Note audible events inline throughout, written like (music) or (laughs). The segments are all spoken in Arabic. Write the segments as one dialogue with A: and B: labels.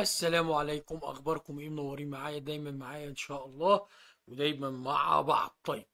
A: السلام عليكم اخباركم ايه منورين معايا دايما معايا ان شاء الله ودايما مع بعض طيب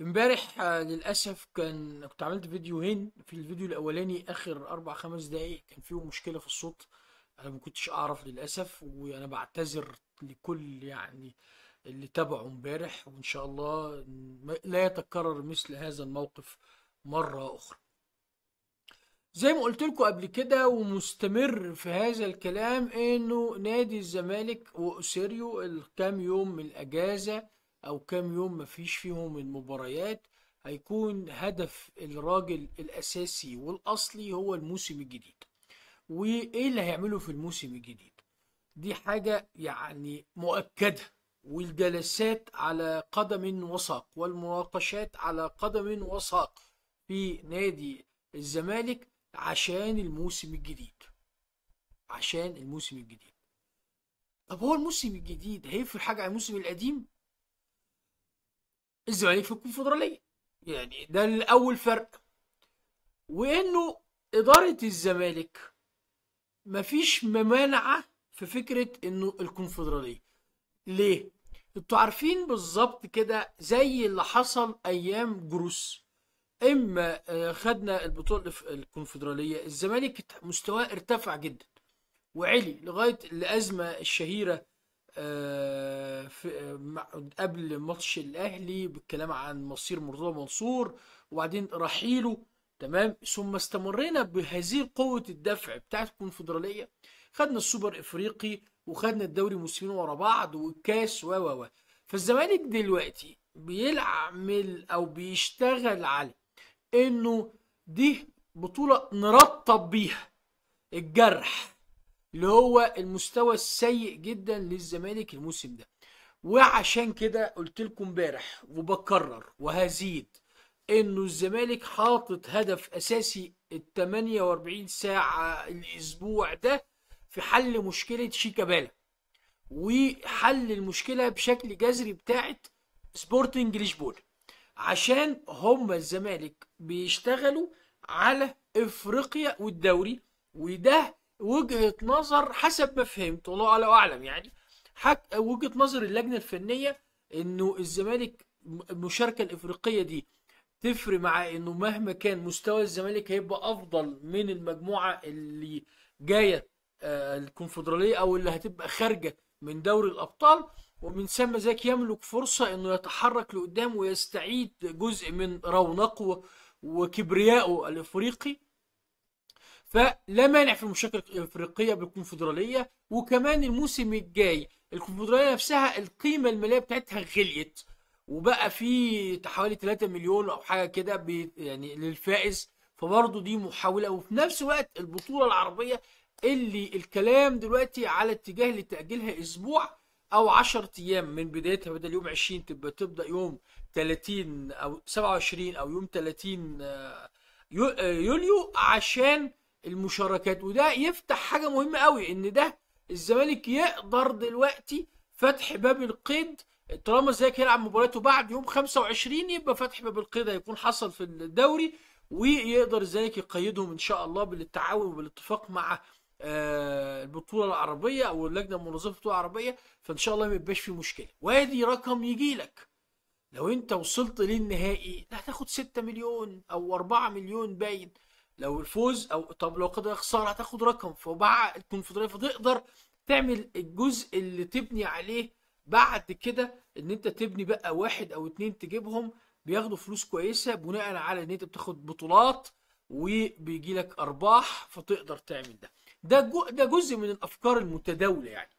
A: امبارح آه، للاسف كان كنت عملت فيديوهين في الفيديو الاولاني اخر اربع خمس دقايق كان فيهم مشكله في الصوت انا ما كنتش اعرف للاسف وانا بعتذر لكل يعني اللي تابعوا امبارح وان شاء الله لا يتكرر مثل هذا الموقف مره اخرى زي ما قلت لكم قبل كده ومستمر في هذا الكلام انه نادي الزمالك واسيريو الكام يوم من الاجازه او كام يوم مفيش فيهم المباريات هيكون هدف الراجل الاساسي والاصلي هو الموسم الجديد وايه اللي هيعمله في الموسم الجديد دي حاجه يعني مؤكده والجلسات على قدم وساق والمناقشات على قدم وساق في نادي الزمالك عشان الموسم الجديد عشان الموسم الجديد طب هو الموسم الجديد هيفرق حاجه عن الموسم القديم الزمالك في الكونفدراليه يعني ده الاول فرق وانه اداره الزمالك مفيش ممانعه في فكره انه الكونفدراليه ليه انتوا عارفين بالظبط كده زي اللي حصل ايام جروس اما آه، خدنا البطوله الكونفدراليه الزمالك مستواه ارتفع جدا وعلي لغايه الازمه الشهيره آه، آه، قبل ماتش الاهلي بالكلام عن مصير مرتضى منصور وبعدين رحيله تمام ثم استمرينا بهذه قوه الدفع بتاعت الكونفدراليه خدنا السوبر افريقي وخدنا الدوري موسمين ورا بعض والكاس و و و فالزمالك دلوقتي بيلعب او بيشتغل على انه دي بطولة نرطب بيها الجرح اللي هو المستوى السيء جدا للزمالك الموسم ده وعشان كده قلت لكم امبارح وبكرر وهزيد انه الزمالك حاطط هدف اساسي ال 48 ساعه الاسبوع ده في حل مشكله شيكابالا وحل المشكله بشكل جذري بتاعت سبورتنج لشبونه عشان هم الزمالك بيشتغلوا على افريقيا والدوري وده وجهه نظر حسب ما فهمت والله اعلى اعلم يعني حك وجهه نظر اللجنه الفنيه انه الزمالك المشاركه الافريقيه دي تفرق مع انه مهما كان مستوى الزمالك هيبقى افضل من المجموعه اللي جايه آه، الكونفدراليه او اللي هتبقى خارجه من دوري الابطال ومن ثم ذاك يملك فرصة انه يتحرك لقدام ويستعيد جزء من رونقه وكبريائه الافريقي فلا مانع في المشاركة الافريقية بالكونفدرالية وكمان الموسم الجاي الكونفدرالية نفسها القيمة المالية بتاعتها غليت وبقى في حوالي 3 مليون او حاجة كده يعني للفائز فبرضه دي محاولة وفي نفس الوقت البطولة العربية اللي الكلام دلوقتي على اتجاه لتأجيلها اسبوع او 10 ايام من بدايتها بدل يوم 20 تبقى تبدا يوم 30 او 27 او يوم 30 آه، آه، يوليو عشان المشاركات وده يفتح حاجه مهمه قوي ان ده الزمالك يقدر دلوقتي فتح باب القيد طالما الزمالك هيلعب مباراته بعد يوم 25 يبقى فتح باب القيد هيكون حصل في الدوري ويقدر الزمالك يقيدهم ان شاء الله بالتعاون وبالاتفاق مع آه، البطوله العربيه او اللجنه المنظمه البطوله العربيه فان شاء الله ما يبقاش في مشكله وادي رقم يجي لك لو انت وصلت للنهائي هتاخد 6 مليون او 4 مليون باين لو الفوز او طب لو قدر خساره هتاخد رقم فبقى الكونفدراليه فتقدر تعمل الجزء اللي تبني عليه بعد كده ان انت تبني بقى واحد او اتنين تجيبهم بياخدوا فلوس كويسه بناء على ان انت بتاخد بطولات وبيجي لك ارباح فتقدر تعمل ده ده ده جزء من الافكار المتداوله يعني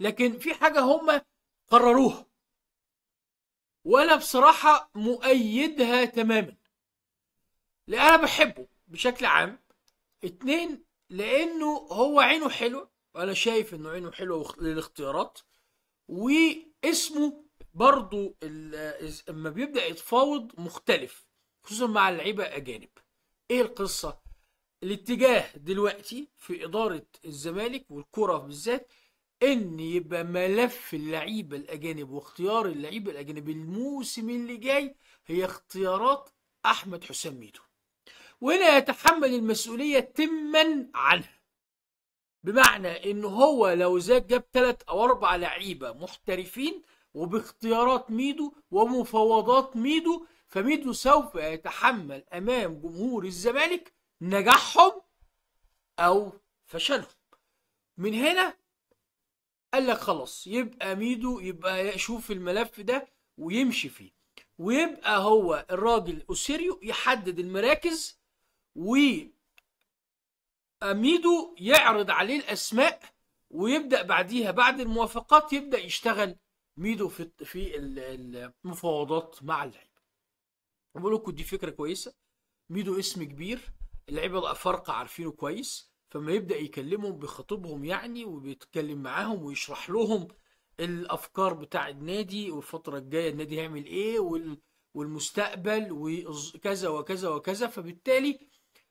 A: لكن في حاجه هم قرروها وانا بصراحه مؤيدها تماما لان انا بحبه بشكل عام اتنين لانه هو عينه حلو وانا شايف انه عينه حلوه للاختيارات واسمه برضو لما بيبدا يتفاوض مختلف خصوصا مع اللعيبه اجانب ايه القصه الاتجاه دلوقتي في إدارة الزمالك والكرة بالذات إن يبقى ملف اللعيبة الأجانب واختيار اللعيبة الأجانب الموسم اللي جاي هي اختيارات أحمد حسام ميدو وهنا يتحمل المسؤولية تما عنها بمعنى إن هو لو زاد جاب ثلاث أو أربع لعيبة محترفين وباختيارات ميدو ومفاوضات ميدو فميدو سوف يتحمل أمام جمهور الزمالك نجاحهم او فشلهم من هنا قال لك خلاص يبقى ميدو يبقى يشوف الملف ده ويمشي فيه ويبقى هو الراجل اوسيريو يحدد المراكز و اميدو يعرض عليه الاسماء ويبدا بعديها بعد الموافقات يبدا يشتغل ميدو في في المفاوضات مع اللعيبه بقول لكم دي فكره كويسه ميدو اسم كبير اللعيبه الافارقه عارفينه كويس فما يبدا يكلمهم بخطبهم يعني وبيتكلم معاهم ويشرح لهم الافكار بتاع النادي والفتره الجايه النادي هيعمل ايه والمستقبل وكذا وكذا وكذا فبالتالي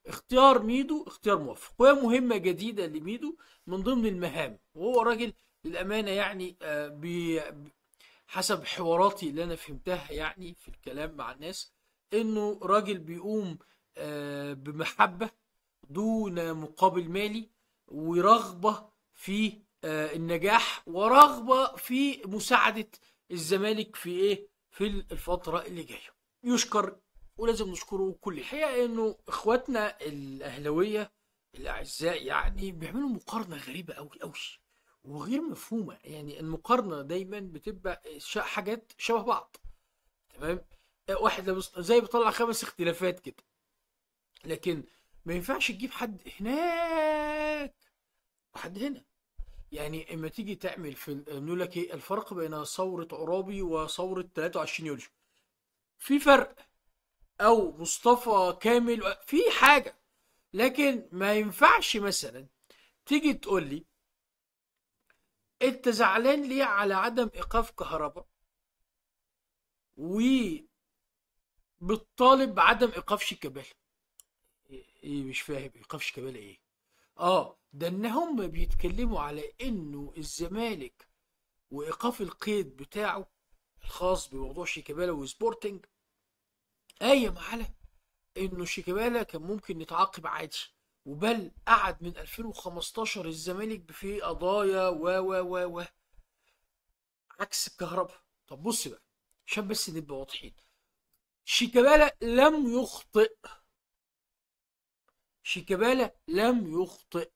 A: اختيار ميدو اختيار موفق ومهمة جديدة لميدو من ضمن المهام وهو راجل للأمانة يعني آه، حسب حواراتي اللي أنا فهمتها يعني في الكلام مع الناس إنه راجل بيقوم آه، بمحبة دون مقابل مالي ورغبة في آه، النجاح ورغبة في مساعدة الزمالك في ايه في الفترة اللي جاية يشكر ولازم نشكره كل الحقيقة انه اخواتنا الاهلاوية الاعزاء يعني بيعملوا مقارنة غريبة قوي قوي وغير مفهومة يعني المقارنة دايما بتبقى حاجات شبه بعض تمام آه، واحد لابس زي بيطلع خمس اختلافات كده لكن ما ينفعش تجيب حد هناك وحد هنا يعني اما تيجي تعمل في نقول لك ايه الفرق بين ثوره عرابي وثوره 23 يوليو في فرق او مصطفى كامل في حاجه لكن ما ينفعش مثلا تيجي تقول لي انت زعلان ليه على عدم ايقاف كهرباء و بتطالب بعدم ايقاف شيكابالا ايه مش فاهم ايقاف شيكابالا ايه اه ده ان هم بيتكلموا على انه الزمالك وايقاف القيد بتاعه الخاص بموضوع شيكابالا وسبورتنج قايم على انه شيكابالا كان ممكن يتعاقب عادي وبل قعد من 2015 الزمالك في قضايا و و و و عكس الكهرباء طب بص بقى عشان بس نبقى واضحين شيكابالا لم يخطئ شيكابالا لم يخطئ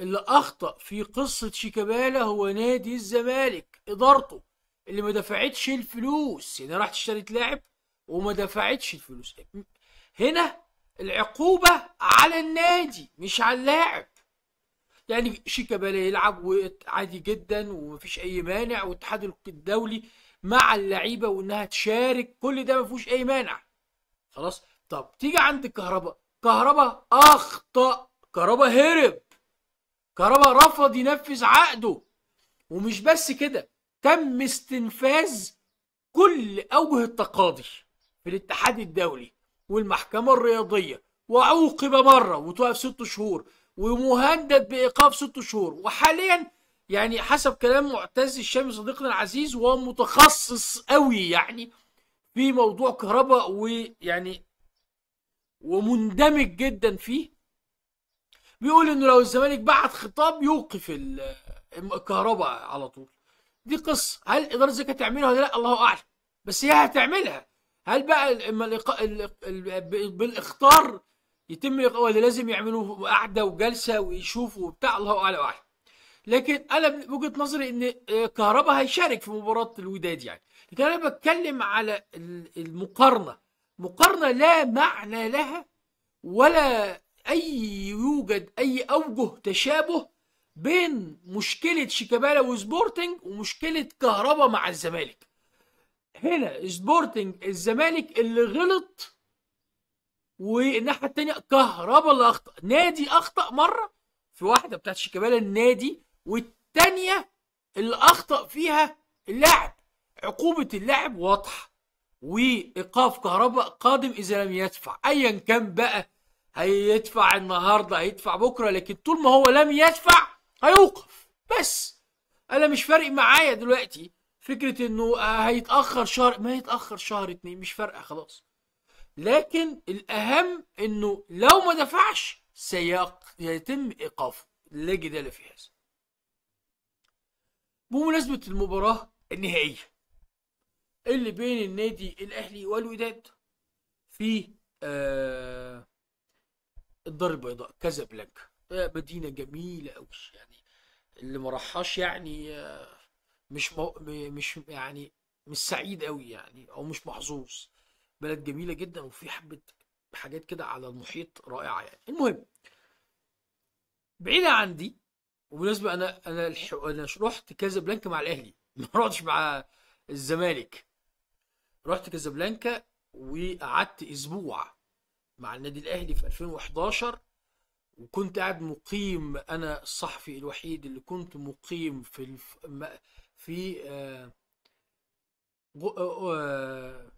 A: اللي أخطأ في قصة شيكابالا هو نادي الزمالك إدارته اللي ما دفعتش الفلوس يعني راحت اشتريت لاعب وما دفعتش الفلوس هنا العقوبة على النادي مش على اللاعب يعني شيكابالا يلعب عادي جدا ومفيش أي مانع والاتحاد الدولي مع اللعيبة وإنها تشارك كل ده مفيش أي مانع خلاص طب تيجي عند الكهرباء كهربا اخطا كهربا هرب كهربا رفض ينفذ عقده ومش بس كده تم استنفاذ كل اوجه التقاضي في الاتحاد الدولي والمحكمه الرياضيه وعوقب مره وتوقف ست شهور ومهدد بايقاف ست شهور وحاليا يعني حسب كلام معتز الشامي صديقنا العزيز وهو متخصص قوي يعني في موضوع كهرباء ويعني ومندمج جدا فيه بيقول انه لو الزمالك بعت خطاب يوقف الكهرباء على طول دي قصه هل اداره الزكاه تعملها ولا لا الله اعلم بس هي هتعملها هل بقى اما بالاخطار يتم ولا لازم يعملوا قعده وجلسه ويشوفوا وبتاع الله اعلم اعلم لكن انا بوجهه نظري ان آه، كهربا هيشارك في مباراه الوداد يعني لكن انا بتكلم على المقارنه مقارنة لا معنى لها ولا أي يوجد أي أوجه تشابه بين مشكلة شيكابالا وسبورتنج ومشكلة كهربا مع الزمالك هنا سبورتنج الزمالك اللي غلط والناحية التانية كهربا اللي أخطأ نادي أخطأ مرة في واحدة بتاعت شيكابالا النادي والتانية اللي أخطأ فيها اللاعب عقوبة اللاعب واضحة وايقاف كهرباء قادم اذا لم يدفع ايا كان بقى هيدفع النهارده هيدفع بكره لكن طول ما هو لم يدفع هيوقف بس انا مش فارق معايا دلوقتي فكره انه هيتاخر شهر ما يتاخر شهر اتنين مش فارقه خلاص لكن الاهم انه لو ما دفعش سيتم ايقافه لا جدال في هذا بمناسبه المباراه النهائيه اللي بين النادي الاهلي والوداد في آه الدار البيضاء كازابلانكا مدينه جميله قوي يعني اللي ما يعني آه مش مو... مش يعني مش سعيد قوي يعني او مش محظوظ بلد جميله جدا وفي حبه حاجات كده على المحيط رائعه يعني المهم بعيده عن دي وبالنسبه انا انا انا رحت كازابلانكا مع الاهلي ما رحتش مع الزمالك رحت كازابلانكا وقعدت اسبوع مع النادي الاهلي في 2011 وكنت قاعد مقيم انا الصحفي الوحيد اللي كنت مقيم في الف... في آه،, آه... آه...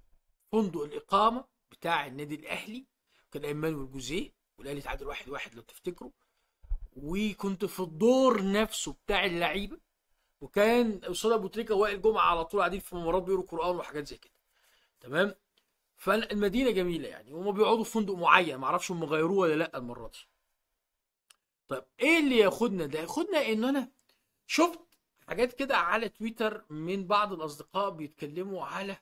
A: فندق الاقامه بتاع النادي الاهلي كان ايمانويل جوزيه والاهلي تعادل واحد واحد لو تفتكروا وكنت في الدور نفسه بتاع اللعيبه وكان استاذ ابو تريكه وائل جمعه على طول قاعدين في ممرات بيقروا قران وحاجات زي كده تمام فالمدينه جميله يعني وهم بيقعدوا في فندق معين معرفش هم غيروه ولا لا المره دي طيب ايه اللي ياخدنا ده ياخدنا ان انا شفت حاجات كده على تويتر من بعض الاصدقاء بيتكلموا على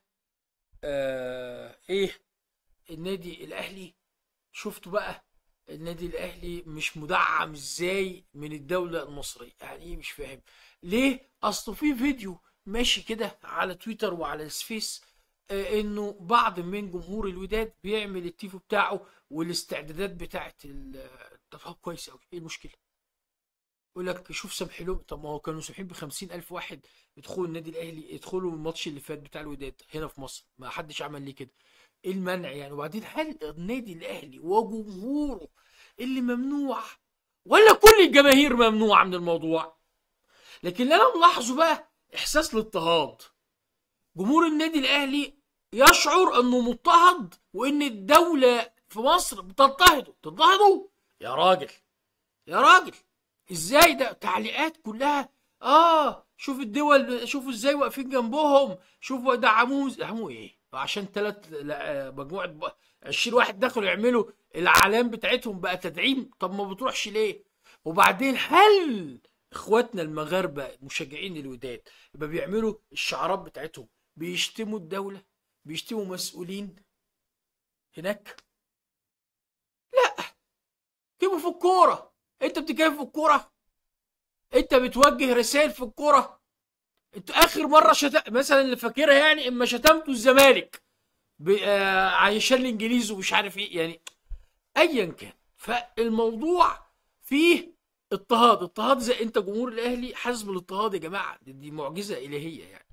A: آه ايه النادي الاهلي شفتوا بقى النادي الاهلي مش مدعم ازاي من الدوله المصريه يعني ايه مش فاهم ليه اصل في فيديو ماشي كده على تويتر وعلى السفيس انه بعض من جمهور الوداد بيعمل التيفو بتاعه والاستعدادات بتاعه التطبيق كويس قوي ايه المشكله يقول لك شوف سامح لهم طب ما هو كانوا سامحين ب 50000 واحد يدخلوا النادي الاهلي يدخلوا الماتش اللي فات بتاع الوداد هنا في مصر ما حدش عمل ليه كده ايه المنع يعني وبعدين هل النادي الاهلي وجمهوره اللي ممنوع ولا كل الجماهير ممنوعه من الموضوع لكن اللي انا ملاحظه بقى احساس الاضطهاد جمهور النادي الاهلي يشعر انه مضطهد وان الدولة في مصر بتضطهده تضطهده يا راجل يا راجل ازاي ده تعليقات كلها اه شوف الدول شوفوا ازاي واقفين جنبهم شوفوا دعموه دعموه ايه عشان ثلاث مجموعه 20 واحد دخلوا يعملوا الاعلام بتاعتهم بقى تدعيم طب ما بتروحش ليه وبعدين هل اخواتنا المغاربه مشجعين الوداد يبقى بيعملوا الشعارات بتاعتهم بيشتموا الدوله بيشتموا مسؤولين هناك لا كيفوا في الكوره انت بتتكلم في الكوره انت بتوجه رسائل في الكوره انتوا اخر مره شت... مثلا اللي فاكرها يعني اما شتمتوا الزمالك ب... آه... عشان الانجليز ومش عارف ايه يعني ايا كان فالموضوع فيه اضطهاد اضطهاد زي انت جمهور الاهلي حاسس بالاضطهاد يا جماعه دي معجزه الهيه يعني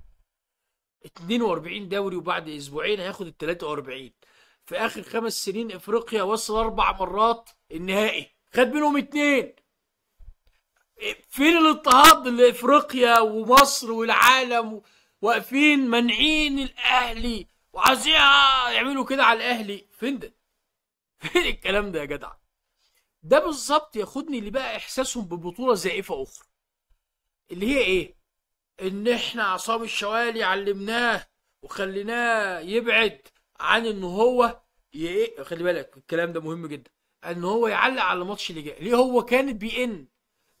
A: 42 دوري وبعد اسبوعين هياخد ال 43 في اخر خمس سنين افريقيا وصل اربع مرات النهائي خد منهم اتنين فين الاضطهاد اللي افريقيا ومصر والعالم واقفين مانعين الاهلي وعايزين يعملوا كده على الاهلي فين ده (laughs) فين الكلام ده يا جدع ده بالظبط ياخدني اللي بقى احساسهم ببطوله زائفه اخرى اللي هي ايه ان احنا عصام الشوالي علمناه وخليناه يبعد عن ان هو ي... إيه، خلي بالك الكلام ده مهم جدا ان هو يعلق على الماتش اللي جاي ليه هو كانت بي ان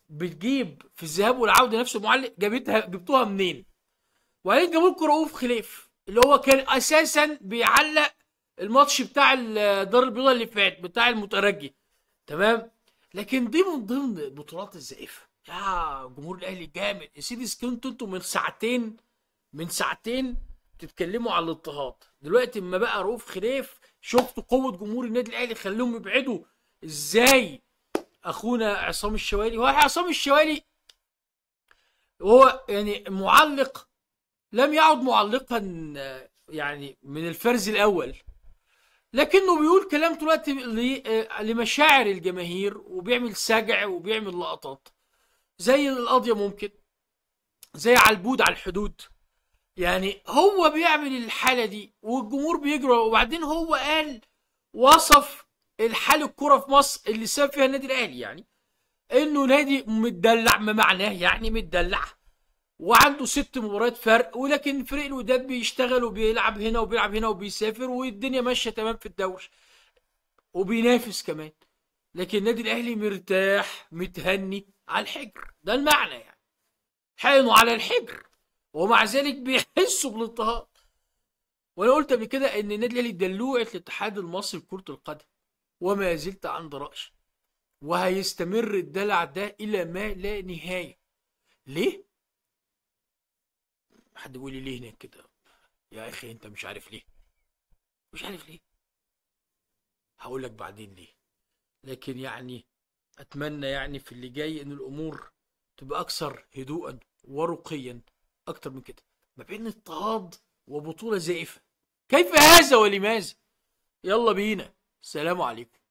A: بتجيب في الذهاب والعوده نفس المعلق جابتها جبتوها منين وبعدين جابوا لكم رؤوف خليف اللي هو كان اساسا بيعلق الماتش بتاع الدار البيضاء اللي فات بتاع المترجي تمام لكن دي من ضمن البطولات الزائفه يا جمهور الاهلي جامد يا سيدي سكنتوا انتوا من ساعتين من ساعتين تتكلموا على الاضطهاد دلوقتي اما بقى رؤوف خليف شفتوا قوه جمهور النادي الاهلي خلوهم يبعدوا ازاي اخونا عصام الشوالي هو عصام الشوالي هو يعني معلق لم يعد معلقا يعني من الفرز الاول لكنه بيقول كلام دلوقتي لمشاعر الجماهير وبيعمل سجع وبيعمل لقطات زي القاضية ممكن زي علبود على الحدود يعني هو بيعمل الحالة دي والجمهور بيجري وبعدين هو قال وصف الحال الكرة في مصر اللي ساب فيها النادي الأهلي يعني انه نادي متدلع ما معناه يعني متدلع وعنده ست مباريات فرق ولكن فريق الوداد بيشتغل وبيلعب هنا وبيلعب هنا وبيسافر والدنيا ماشيه تمام في الدوري وبينافس كمان لكن النادي الاهلي مرتاح متهني على الحجر ده المعنى يعني حينوا على الحجر ومع ذلك بيحسوا بالاضطهاد وانا قلت قبل كده ان النادي الاهلي دلوعه الاتحاد المصري لكره القدم وما زلت عند رايي وهيستمر الدلع ده الى ما لا نهايه ليه حد بيقول لي ليه هناك كده يا اخي انت مش عارف ليه مش عارف ليه هقول لك بعدين ليه لكن يعني اتمنى يعني في اللي جاي ان الامور تبقى اكثر هدوءا ورقيا اكتر من كده ما بين اضطهاد وبطوله زائفه كيف هذا ولماذا يلا بينا السلام عليكم